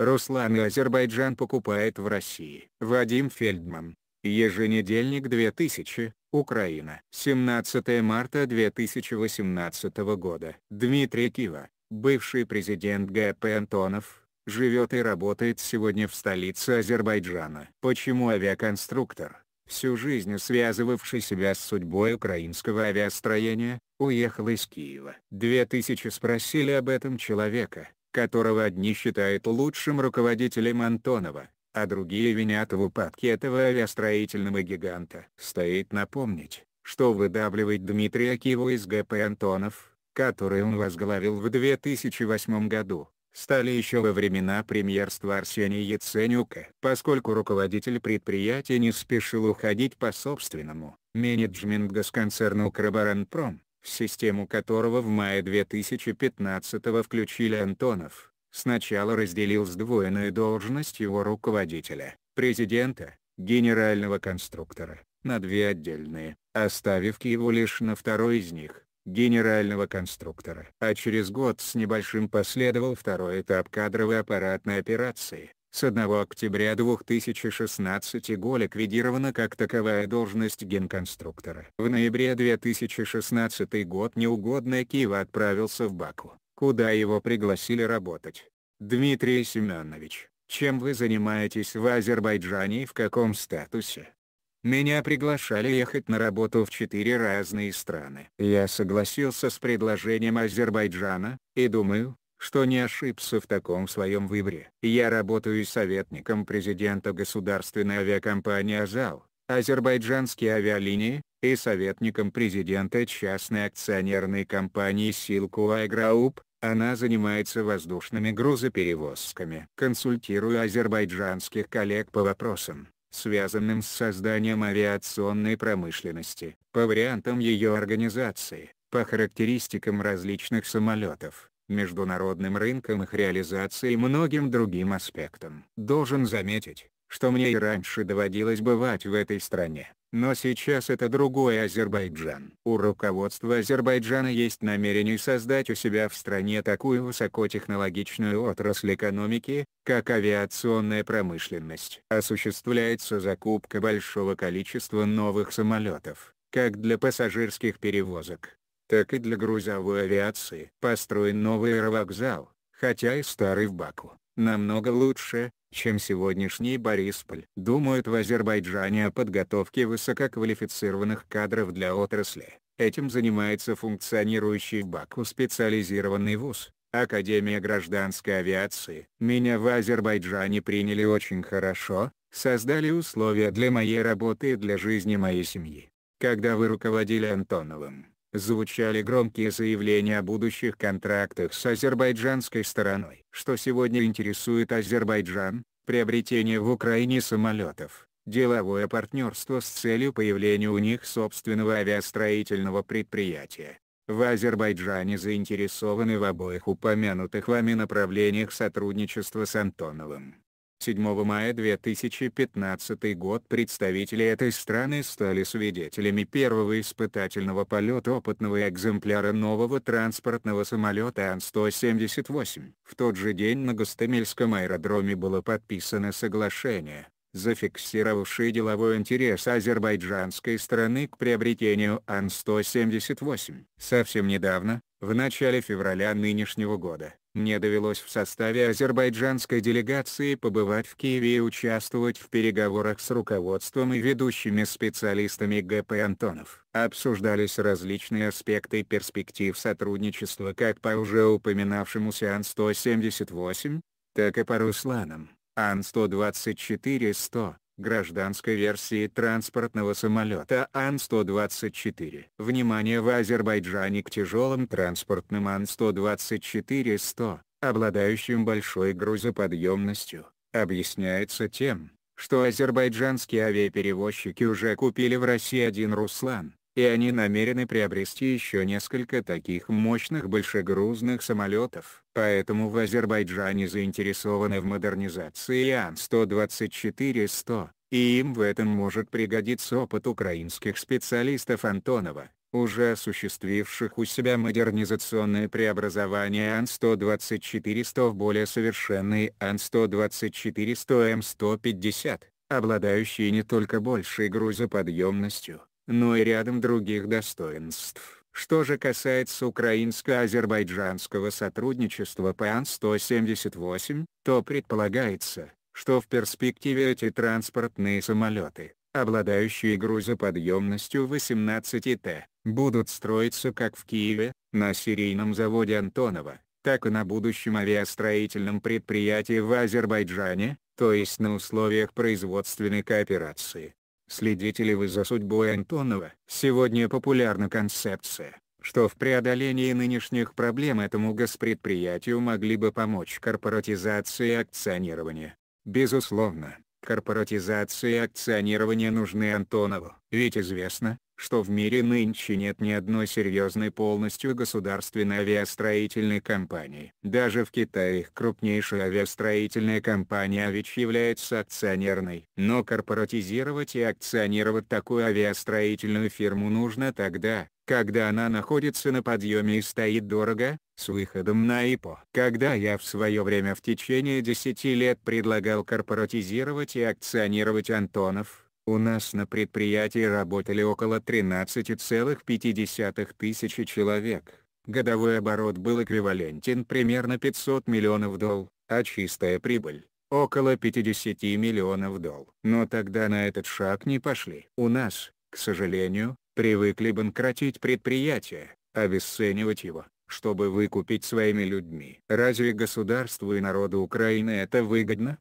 Руслан и Азербайджан покупает в России. Вадим Фельдман. Еженедельник 2000, Украина. 17 марта 2018 года. Дмитрий Кива, бывший президент ГП Антонов, живет и работает сегодня в столице Азербайджана. Почему авиаконструктор, всю жизнь связывавший себя с судьбой украинского авиастроения, уехал из Киева? 2000 спросили об этом человека, которого одни считают лучшим руководителем Антонова, а другие винят в упадке этого авиастроительного гиганта. Стоит напомнить, что выдавливать Дмитрия Киева из ГП «Антонов», который он возглавил в 2008 году, стали еще во времена премьерства Арсения Яценюка. Поскольку руководитель предприятия не спешил уходить по собственному, менеджмент госконцерна «Укроборонпром» в систему которого в мае 2015 включили Антонов, сначала разделил сдвоенную должность его руководителя, президента, генерального конструктора, на две отдельные, оставив Киеву лишь на второй из них, генерального конструктора. А через год с небольшим последовал второй этап кадровой аппаратной операции, с 1 октября 2016 года ликвидирована как таковая должность генконструктора. В ноябре 2016 год неугодная Киева отправился в Баку, куда его пригласили работать. Дмитрий Семенович, чем вы занимаетесь в Азербайджане и в каком статусе? Меня приглашали ехать на работу в четыре разные страны. Я согласился с предложением Азербайджана, и думаю, что не ошибся в таком своем выборе. Я работаю советником президента государственной авиакомпании «Азал», азербайджанские авиалинии, и советником президента частной акционерной компании «Силкуай Грауп», она занимается воздушными грузоперевозками. Консультирую азербайджанских коллег по вопросам, связанным с созданием авиационной промышленности, по вариантам ее организации, по характеристикам различных самолетов международным рынком их реализации и многим другим аспектам. Должен заметить, что мне и раньше доводилось бывать в этой стране, но сейчас это другой Азербайджан. У руководства Азербайджана есть намерение создать у себя в стране такую высокотехнологичную отрасль экономики, как авиационная промышленность. Осуществляется закупка большого количества новых самолетов, как для пассажирских перевозок, так и для грузовой авиации. Построен новый аэровокзал, хотя и старый в Баку, намного лучше, чем сегодняшний Борисполь. Думают в Азербайджане о подготовке высококвалифицированных кадров для отрасли. Этим занимается функционирующий в Баку специализированный вуз. Академия гражданской авиации. Меня в Азербайджане приняли очень хорошо, создали условия для моей работы и для жизни моей семьи. Когда вы руководили Антоновым, звучали громкие заявления о будущих контрактах с азербайджанской стороной. Что сегодня интересует Азербайджан? Приобретение в Украине самолетов, деловое партнерство с целью появления у них собственного авиастроительного предприятия. В Азербайджане заинтересованы в обоих упомянутых вами направлениях сотрудничества с Антоновым. 7 мая 2015 год представители этой страны стали свидетелями первого испытательного полета опытного экземпляра нового транспортного самолета Ан-178. В тот же день на Гостомельском аэродроме было подписано соглашение, зафиксировавшее деловой интерес азербайджанской страны к приобретению Ан-178. Совсем недавно, в начале февраля нынешнего года, мне довелось в составе азербайджанской делегации побывать в Киеве и участвовать в переговорах с руководством и ведущими специалистами ГП «Антонов». Обсуждались различные аспекты перспектив сотрудничества как по уже упоминавшемуся Ан-178, так и по Русланам, Ан-124-100, гражданской версии транспортного самолета Ан-124. Внимание в Азербайджане к тяжелым транспортным Ан-124-100, обладающим большой грузоподъемностью, объясняется тем, что азербайджанские авиаперевозчики уже купили в России один Руслан, и они намерены приобрести еще несколько таких мощных большегрузных самолетов. Поэтому в Азербайджане заинтересованы в модернизации Ан-124-100, и им в этом может пригодиться опыт украинских специалистов Антонова, уже осуществивших у себя модернизационное преобразование Ан-124-100 в более совершенный Ан-124-100М150, обладающие не только большей грузоподъемностью, но и рядом других достоинств. Что же касается украинско-азербайджанского сотрудничества ПАН-178, то предполагается, что в перспективе эти транспортные самолеты, обладающие грузоподъемностью 18 Т, будут строиться как в Киеве, на серийном заводе Антонова, так и на будущем авиастроительном предприятии в Азербайджане, то есть на условиях производственной кооперации. Следите ли вы за судьбой Антонова? Сегодня популярна концепция, что в преодолении нынешних проблем этому госпредприятию могли бы помочь корпоратизация и акционирование. Безусловно, корпоратизация и акционирование нужны Антонову. Ведь известно, что в мире нынче нет ни одной серьезной полностью государственной авиастроительной компании. Даже в Китае их крупнейшая авиастроительная компания «Авич» является акционерной. Но корпоратизировать и акционировать такую авиастроительную фирму нужно тогда, когда она находится на подъеме и стоит дорого, с выходом на ИПО. Когда я в свое время в течение 10 лет предлагал корпоратизировать и акционировать Антонов, у нас на предприятии работали около 13,5 тысячи человек. Годовой оборот был эквивалентен примерно 500 миллионов долл. а чистая прибыль – около 50 миллионов долл. Но тогда на этот шаг не пошли. У нас, к сожалению, привыкли банкротить предприятие, обесценивать его, чтобы выкупить своими людьми. Разве государству и народу Украины это выгодно?